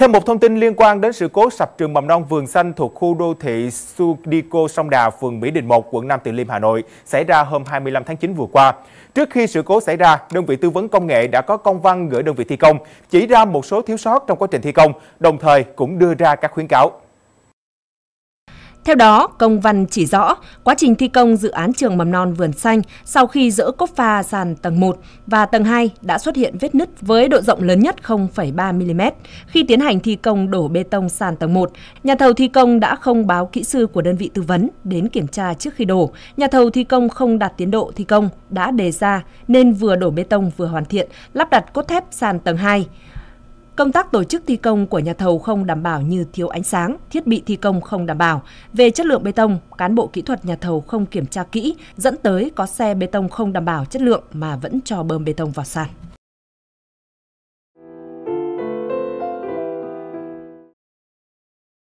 Thêm một thông tin liên quan đến sự cố sập trường mầm non Vườn Xanh thuộc khu đô thị Sudico Sông Đà, phường Mỹ Đình 1, quận Nam Từ Liêm, Hà Nội xảy ra hôm 25 tháng 9 vừa qua. Trước khi sự cố xảy ra, đơn vị tư vấn công nghệ đã có công văn gửi đơn vị thi công, chỉ ra một số thiếu sót trong quá trình thi công, đồng thời cũng đưa ra các khuyến cáo. Theo đó, công văn chỉ rõ quá trình thi công dự án trường mầm non Vườn Xanh sau khi dỡ cốt pha sàn tầng 1 và tầng 2 đã xuất hiện vết nứt với độ rộng lớn nhất 0,3 mm. Khi tiến hành thi công đổ bê tông sàn tầng 1, nhà thầu thi công đã không báo kỹ sư của đơn vị tư vấn đến kiểm tra trước khi đổ. Nhà thầu thi công không đạt tiến độ thi công đã đề ra nên vừa đổ bê tông vừa hoàn thiện, lắp đặt cốt thép sàn tầng 2. Công tác tổ chức thi công của nhà thầu không đảm bảo như thiếu ánh sáng, thiết bị thi công không đảm bảo. Về chất lượng bê tông, cán bộ kỹ thuật nhà thầu không kiểm tra kỹ, dẫn tới có xe bê tông không đảm bảo chất lượng mà vẫn cho bơm bê tông vào sàn.